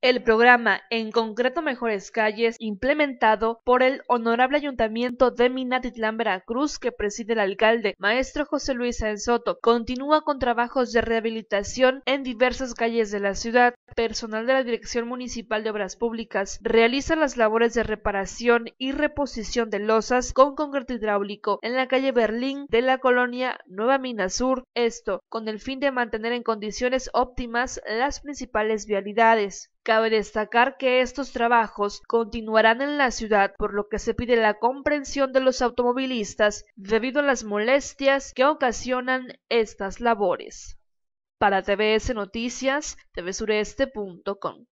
El programa, en concreto Mejores Calles, implementado por el Honorable Ayuntamiento de Minatitlán, Veracruz, que preside el alcalde, maestro José Luis Soto, continúa con trabajos de rehabilitación en diversas calles de la ciudad. Personal de la Dirección Municipal de Obras Públicas realiza las labores de reparación y reposición de losas con concreto hidráulico en la calle Berlín de la colonia Nueva Minasur, Sur, esto con el fin de mantener en condiciones óptimas las principales vialidades. Cabe destacar que estos trabajos continuarán en la ciudad, por lo que se pide la comprensión de los automovilistas debido a las molestias que ocasionan estas labores. Para TBS Noticias, tvsureste.com.